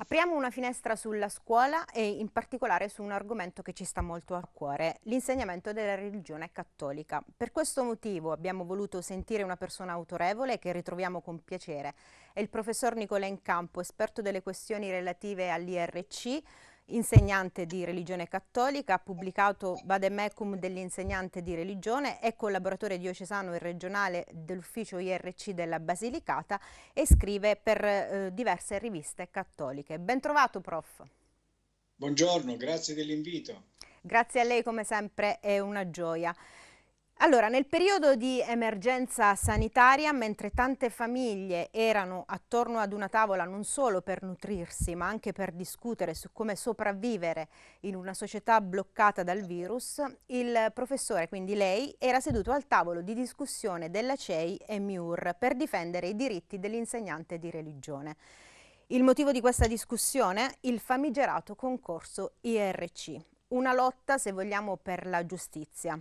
Apriamo una finestra sulla scuola e in particolare su un argomento che ci sta molto a cuore, l'insegnamento della religione cattolica. Per questo motivo abbiamo voluto sentire una persona autorevole che ritroviamo con piacere. È il professor Nicola Incampo, esperto delle questioni relative all'IRC, insegnante di religione cattolica, ha pubblicato Bademecum dell'insegnante di religione, è collaboratore diocesano e regionale dell'ufficio IRC della Basilicata e scrive per eh, diverse riviste cattoliche. Bentrovato prof. Buongiorno, grazie dell'invito. Grazie a lei come sempre, è una gioia. Allora, nel periodo di emergenza sanitaria, mentre tante famiglie erano attorno ad una tavola non solo per nutrirsi, ma anche per discutere su come sopravvivere in una società bloccata dal virus, il professore, quindi lei, era seduto al tavolo di discussione della CEI e MIUR per difendere i diritti dell'insegnante di religione. Il motivo di questa discussione? Il famigerato concorso IRC, una lotta, se vogliamo, per la giustizia.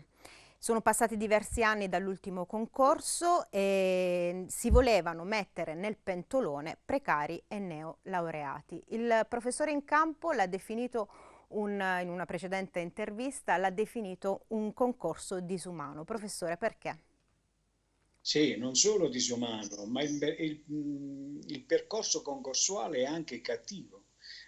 Sono passati diversi anni dall'ultimo concorso e si volevano mettere nel pentolone precari e neolaureati. Il professore in campo l'ha definito un, in una precedente intervista l'ha definito un concorso disumano. Professore, perché? Sì, non solo disumano, ma il, il, mm, il percorso concorsuale è anche cattivo,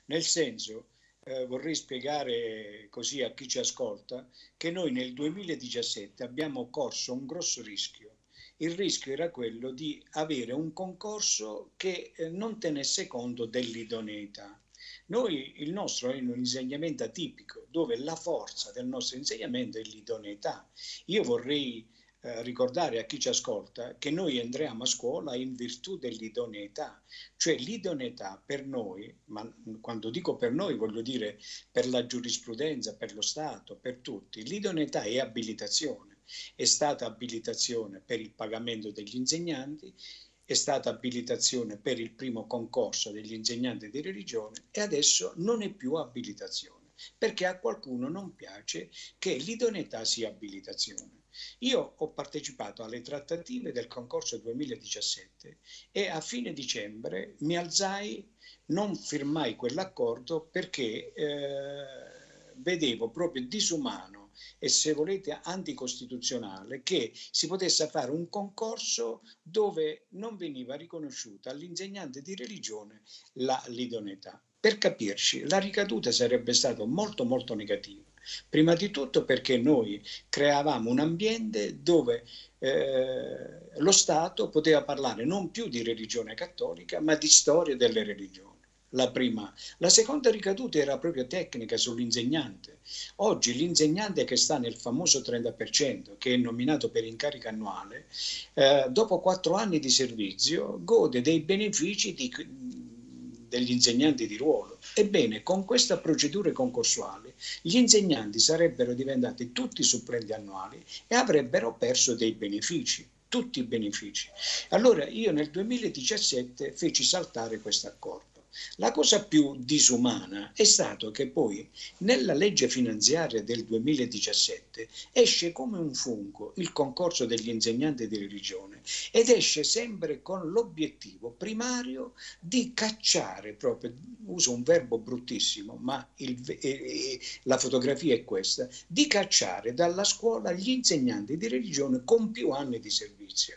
nel senso eh, vorrei spiegare così a chi ci ascolta che noi nel 2017 abbiamo corso un grosso rischio. Il rischio era quello di avere un concorso che eh, non tenesse conto dell'idoneità. Noi, il nostro è un insegnamento atipico, dove la forza del nostro insegnamento è l'idoneità. Io vorrei eh, ricordare a chi ci ascolta che noi entriamo a scuola in virtù dell'idoneità, cioè l'idoneità per noi, ma quando dico per noi voglio dire per la giurisprudenza, per lo Stato, per tutti, l'idoneità è abilitazione, è stata abilitazione per il pagamento degli insegnanti, è stata abilitazione per il primo concorso degli insegnanti di religione e adesso non è più abilitazione, perché a qualcuno non piace che l'idoneità sia abilitazione. Io ho partecipato alle trattative del concorso 2017 e a fine dicembre mi alzai, non firmai quell'accordo perché eh, vedevo proprio disumano e se volete anticostituzionale che si potesse fare un concorso dove non veniva riconosciuta all'insegnante di religione la l'idoneità. Per capirci, la ricaduta sarebbe stata molto molto negativa. Prima di tutto perché noi creavamo un ambiente dove eh, lo Stato poteva parlare non più di religione cattolica, ma di storia delle religioni. La, prima. la seconda ricaduta era proprio tecnica sull'insegnante. Oggi l'insegnante che sta nel famoso 30%, che è nominato per incarico annuale, eh, dopo quattro anni di servizio gode dei benefici di, degli insegnanti di ruolo. Ebbene, con questa procedura concorsuale gli insegnanti sarebbero diventati tutti supplenti annuali e avrebbero perso dei benefici tutti i benefici. Allora io nel 2017 feci saltare questo accordo. La cosa più disumana è stato che poi nella legge finanziaria del 2017 esce come un fungo il concorso degli insegnanti di religione ed esce sempre con l'obiettivo primario di cacciare proprio, uso un verbo bruttissimo, ma il, eh, la fotografia è questa, di cacciare dalla scuola gli insegnanti di religione con più anni di servizio.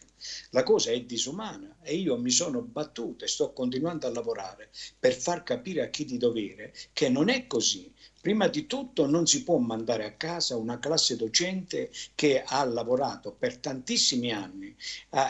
La cosa è disumana e io mi sono battuto e sto continuando a lavorare per far capire a chi di dovere che non è così. Prima di tutto non si può mandare a casa una classe docente che ha lavorato per tantissimi anni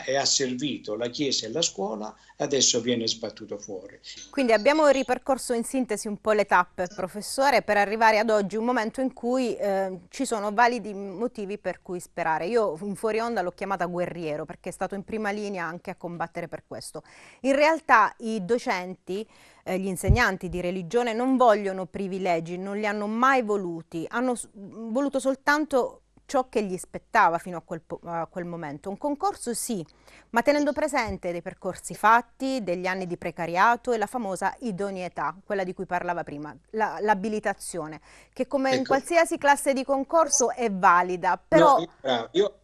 e ha servito la Chiesa e la scuola, adesso viene sbattuto fuori. Quindi abbiamo ripercorso in sintesi un po' le tappe, professore, per arrivare ad oggi, un momento in cui eh, ci sono validi motivi per cui sperare. Io in fuori onda l'ho chiamata guerriero perché è stato in prima linea anche a combattere sempre per questo. In realtà i docenti, eh, gli insegnanti di religione non vogliono privilegi, non li hanno mai voluti, hanno mm, voluto soltanto ciò che gli spettava fino a quel, a quel, momento. Un concorso sì, ma tenendo presente dei percorsi fatti, degli anni di precariato e la famosa idoneità, quella di cui parlava prima, l'abilitazione, che come ecco. in qualsiasi classe di concorso è valida, però... No, io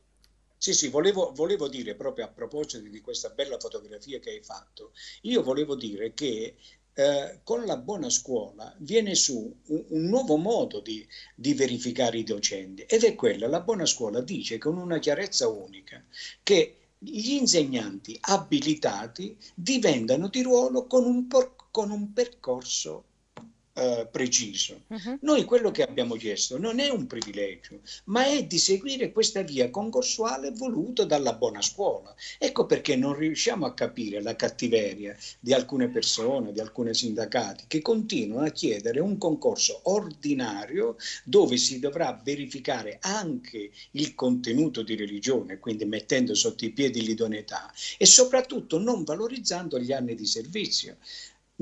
sì, sì, volevo, volevo dire proprio a proposito di questa bella fotografia che hai fatto, io volevo dire che eh, con la buona scuola viene su un, un nuovo modo di, di, verificare i docenti ed è quella, la buona scuola dice con una chiarezza unica che gli insegnanti abilitati diventano di ruolo con un, por- con un percorso eh, preciso. Uh-huh. Noi quello che abbiamo chiesto non è un privilegio, ma è di seguire questa via concorsuale voluta dalla buona scuola. Ecco perché non riusciamo a capire la cattiveria di alcune persone, di alcuni sindacati, che continuano a chiedere un concorso ordinario dove si dovrà verificare anche il contenuto di religione, quindi mettendo sotto i piedi l'idoneità e soprattutto non valorizzando gli anni di servizio.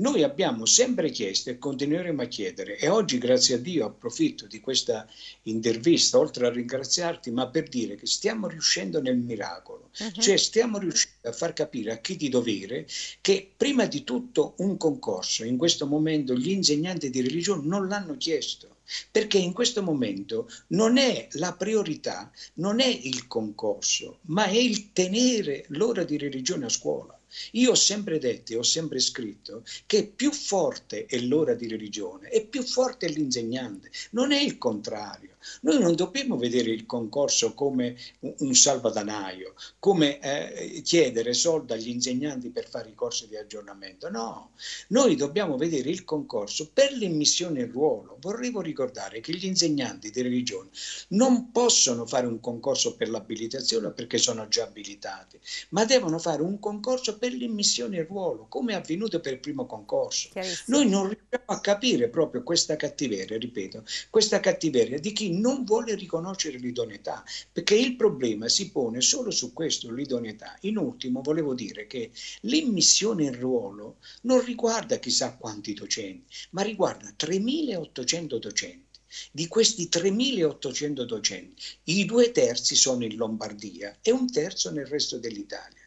Noi abbiamo sempre chiesto e continueremo a chiedere e oggi grazie a Dio approfitto di questa intervista oltre a ringraziarti ma per dire che stiamo riuscendo nel miracolo, uh-huh. cioè stiamo riuscendo a far capire a chi di dovere che prima di tutto un concorso, in questo momento gli insegnanti di religione non l'hanno chiesto perché in questo momento non è la priorità, non è il concorso, ma è il tenere l'ora di religione a scuola. Io ho sempre detto e ho sempre scritto che più forte è l'ora di religione e più forte è l'insegnante, non è il contrario. Noi non dobbiamo vedere il concorso come un salvadanaio, come eh, chiedere soldi agli insegnanti per fare i corsi di aggiornamento. No, noi dobbiamo vedere il concorso per l'immissione in ruolo. Vorrevo ricordare che gli insegnanti di religione non possono fare un concorso per l'abilitazione perché sono già abilitati, ma devono fare un concorso per per l'immissione in ruolo, come è avvenuto per il primo concorso. Noi non riusciamo a capire proprio questa cattiveria, ripeto, questa cattiveria di chi non vuole riconoscere l'idoneità, perché il problema si pone solo su questo, l'idoneità. In ultimo volevo dire che l'immissione in ruolo non riguarda chissà quanti docenti, ma riguarda 3.800 docenti. Di questi 3.800 docenti, i due terzi sono in Lombardia e un terzo nel resto dell'Italia.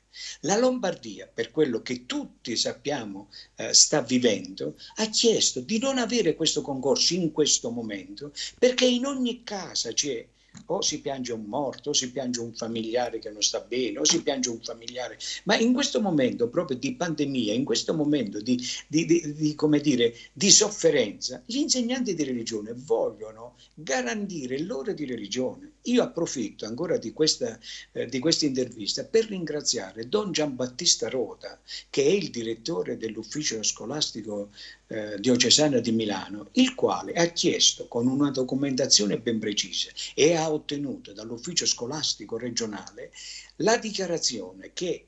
La Lombardia, per quello che tutti sappiamo eh, sta vivendo, ha chiesto di non avere questo concorso in questo momento perché in ogni casa c'è o si piange un morto, o si piange un familiare che non sta bene, o si piange un familiare, ma in questo momento proprio di pandemia, in questo momento di, di, di, di come dire, di sofferenza, gli insegnanti di religione vogliono garantire l'ora di religione. Io approfitto ancora di questa, eh, di questa intervista per ringraziare Don Giambattista Rota, che è il direttore dell'ufficio scolastico eh, diocesano di Milano, il quale ha chiesto con una documentazione ben precisa e ha ottenuta dall'ufficio scolastico regionale la dichiarazione che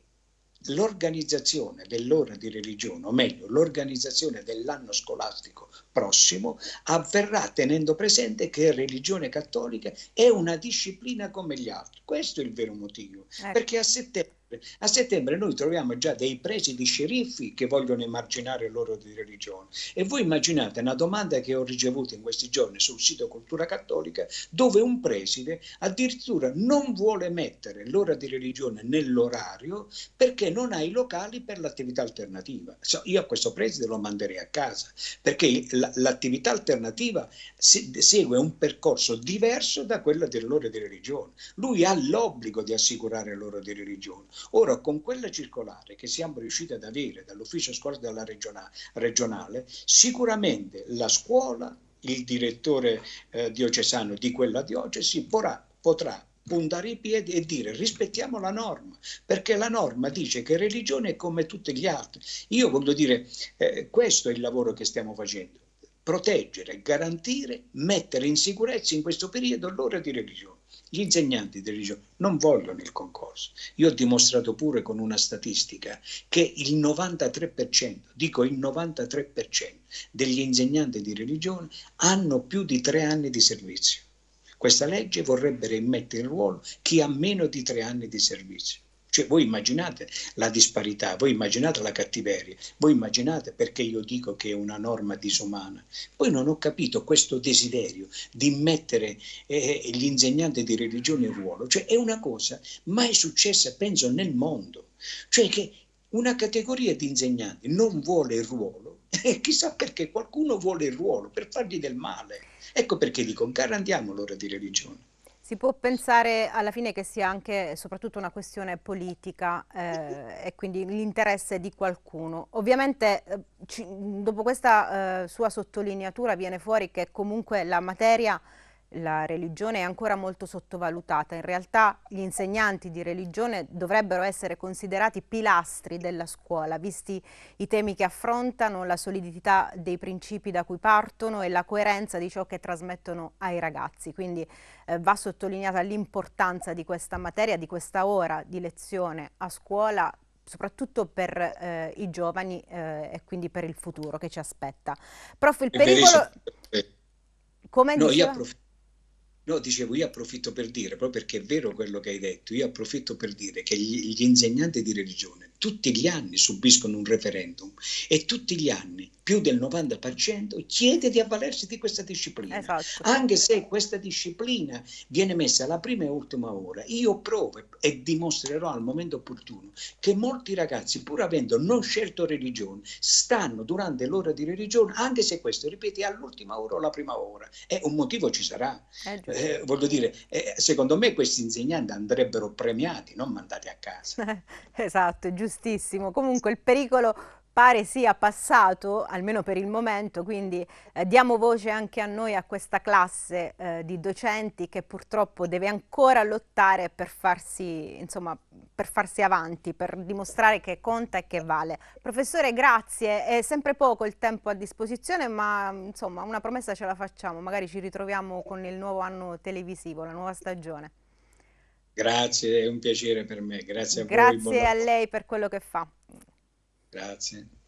l'organizzazione dell'ora di religione, o meglio, l'organizzazione dell'anno scolastico prossimo, avverrà tenendo presente che religione cattolica è una disciplina come gli altri. Questo è il vero motivo, ecco. perché a settembre settembre. A settembre noi troviamo già dei presidi sceriffi che vogliono emarginare l'oro di religione. E voi immaginate una domanda che ho ricevuto in questi giorni sul sito Cultura Cattolica, dove un preside addirittura non vuole mettere l'ora di religione nell'orario perché non ha i locali per l'attività alternativa. io a questo preside lo manderei a casa perché l'attività alternativa segue un percorso diverso da quella dell'ora di religione. Lui ha l'obbligo di assicurare l'ora di religione. Ora, con quella circolare che siamo riusciti ad avere dall'ufficio scuola della regionale, sicuramente la scuola, il direttore eh, diocesano di quella diocesi porrà, potrà puntare i piedi e dire rispettiamo la norma, perché la norma dice che religione è come tutti gli altri. Io voglio dire, eh, questo è il lavoro che stiamo facendo, proteggere, garantire, mettere in sicurezza in questo periodo l'ora di religione. Gli insegnanti di religione non vogliono il concorso. Io ho dimostrato pure con una statistica che il 93%, dico il 93% degli insegnanti di religione hanno più di tre anni di servizio. Questa legge vorrebbe rimettere in ruolo chi ha meno di tre anni di servizio. Cioè voi immaginate la disparità, voi immaginate la cattiveria, voi immaginate perché io dico che è una norma disumana. Poi non ho capito questo desiderio di mettere eh, eh gli insegnanti di religione in ruolo, cioè è una cosa mai successa, penso, nel mondo. Cioè che una categoria di insegnanti non vuole il ruolo e chissà perché qualcuno vuole il ruolo per fargli del male. Ecco perché dico, garantiamo l'ora di religione. Si può pensare alla fine che sia anche soprattutto una questione politica eh, e quindi l'interesse di qualcuno. Ovviamente eh, ci, dopo questa eh, sua sottolineatura viene fuori che comunque la materia la religione è ancora molto sottovalutata. In realtà gli insegnanti di religione dovrebbero essere considerati pilastri della scuola, visti i temi che affrontano, la solidità dei principi da cui partono e la coerenza di ciò che trasmettono ai ragazzi. Quindi eh, va sottolineata l'importanza di questa materia, di questa ora di lezione a scuola soprattutto per eh, i giovani eh, e quindi per il futuro che ci aspetta. Prof, il pericolo... Come no, diceva? io approfitto No, dicevo, io approfitto per dire, proprio perché è vero quello che hai detto, io approfitto per dire che gli, gli, insegnanti di religione tutti gli anni subiscono un referendum e tutti gli anni più del 90% chiede di avvalersi di questa disciplina. Esatto. Anche se questa disciplina viene messa alla prima e ultima ora, io provo e dimostrerò al momento opportuno che molti ragazzi, pur avendo non scelto religione, stanno durante l'ora di religione, anche se questo, ripeti, all'ultima ora o alla prima ora. E un motivo ci sarà. Eh, eh, voglio dire, eh, secondo me questi insegnanti andrebbero premiati, non mandati a casa. esatto, giustissimo. Comunque il pericolo pare sia passato, almeno per il momento, quindi eh, diamo voce anche a noi, a questa classe eh, di docenti che purtroppo deve ancora lottare per farsi, insomma, per farsi avanti, per dimostrare che conta e che vale. Professore, grazie. È sempre poco il tempo a disposizione, ma insomma una promessa ce la facciamo. Magari ci ritroviamo con il nuovo anno televisivo, la nuova stagione. Grazie, è un piacere per me. Grazie a grazie voi. Grazie a lei per quello che fa. Grazie.